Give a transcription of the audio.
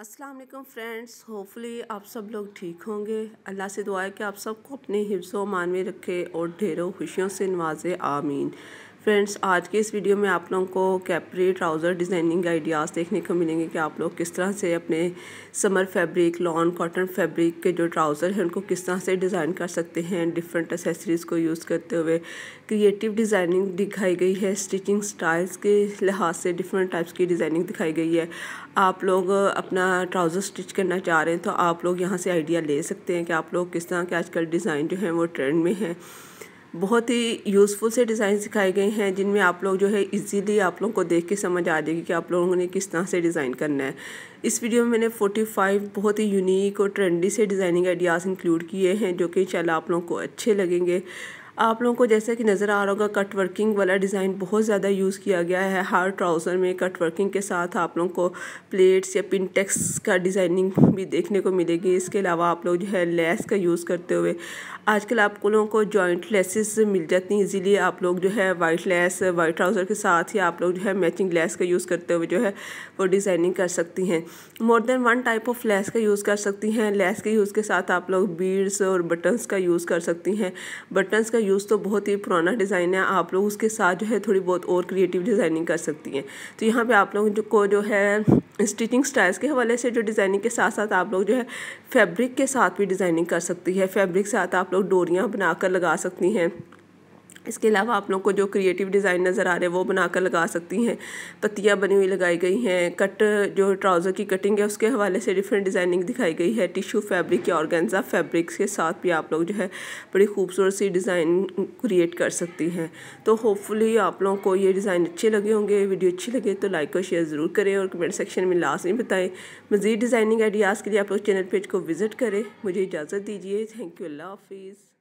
अस्सलाम वालेकुम friends hopefully आप सब लोग ठीक होंगे अल्लाह से दुआ है कि आप सबको अपने हिफ्स मान में रखे और ढेरों खुशियों से नवाजे आमीन फ्रेंड्स आज के इस वीडियो में आप लोगों को कैपरी ट्राउज़र डिज़ाइनिंग आइडियाज़ देखने को मिलेंगे कि आप लोग किस तरह से अपने summer fabric lawn cotton fabric के जो ट्राउज़र हैं उनको किस तरह से डिज़ाइन कर सकते हैं डिफरेंट एसेसरीज़ को यूज़ करते हुए क्रिएटिव डिज़ाइनिंग दिखाई गई है स्टिचिंग स्टाइल्स के लिहाज से डिफरेंट टाइप्स की डिज़ाइनिंग दिखाई गई है आप लोग अपना ट्राउज़र स्टिच करना चाह रहे हैं तो आप लोग यहाँ से आइडिया ले सकते हैं कि आप लोग किस तरह के आजकल डिज़ाइन जो हैं वो ट्रेंड में हैं बहुत ही यूज़फुल से डिज़ाइन सिखाए गए हैं जिनमें आप लोग जो है इजीली आप लोगों को देख के समझ आ जाएगी कि आप लोगों ने किस तरह से डिज़ाइन करना है इस वीडियो में मैंने 45 बहुत ही यूनिक और ट्रेंडी से डिज़ाइनिंग आइडियाज़ इंक्लूड किए हैं जो कि इन आप लोगों को अच्छे लगेंगे आप लोगों को जैसे कि नज़र आ रहा होगा कट वर्किंग वाला डिज़ाइन बहुत ज़्यादा यूज़ किया गया है हर ट्राउज़र में कट वर्किंग के साथ आप लोगों को प्लेट्स या पिनटेक्स का डिज़ाइनिंग भी देखने को मिलेगी इसके अलावा आप लोग जो है लेस का यूज़ करते हुए आजकल आप लोगों को जॉइंट लेसेस मिल जाती हैं इजीली आप लोग जो है वाइट लेस वाइट ट्राउज़र के साथ ही आप लोग जो है मैचिंग लेस का यूज़ करते हुए जो है वो डिज़ाइनिंग कर सकती हैं more than one type of lace का यूज़ कर सकती हैं लेस के यूज़ के साथ आप लोग बीड्स और बटन्स का यूज़ कर सकती हैं बटन्स का यूज़ तो बहुत ही पुराना डिज़ाइन है आप लोग उसके साथ जो है थोड़ी बहुत और क्रिएटिव डिज़ाइनिंग कर सकती हैं तो यहाँ पे आप लोगों को जो है स्टिचिंग स्टाइल्स के हवाले से जो डिज़ाइनिंग के साथ साथ आप लोग जो है फैब्रिक के साथ भी डिज़ाइनिंग कर सकती है फैब्रिक के साथ आप लोग डोरियाँ बनाकर लगा सकती हैं इसके अलावा आप लोग को जो क्रिएटिव डिज़ाइन नज़र आ रहे हैं वो बनाकर लगा सकती हैं पत्तियाँ बनी हुई लगाई गई हैं कट जो ट्राउज़र की कटिंग है उसके हवाले से डिफरेंट डिज़ाइनिंग दिखाई गई है टिश्यू फैब्रिक या ऑर्गेन्जा फैब्रिक्स के साथ भी आप लोग जो है बड़ी खूबसूरत सी डिज़ाइन क्रिएट कर सकती हैं तो होपफुली आप लोगों को ये डिज़ाइन अच्छे लगे होंगे वीडियो अच्छी लगे तो लाइक और शेयर ज़रूर करें और कमेंट सेक्शन में लाजमी बताएँ मज़ीद डिज़ाइनिंग आइडियाज़ के लिए आप लोग चैनल पेज को विज़िट करें मुझे इजाज़त दीजिए थैंक यू अल्लाह हाफिज़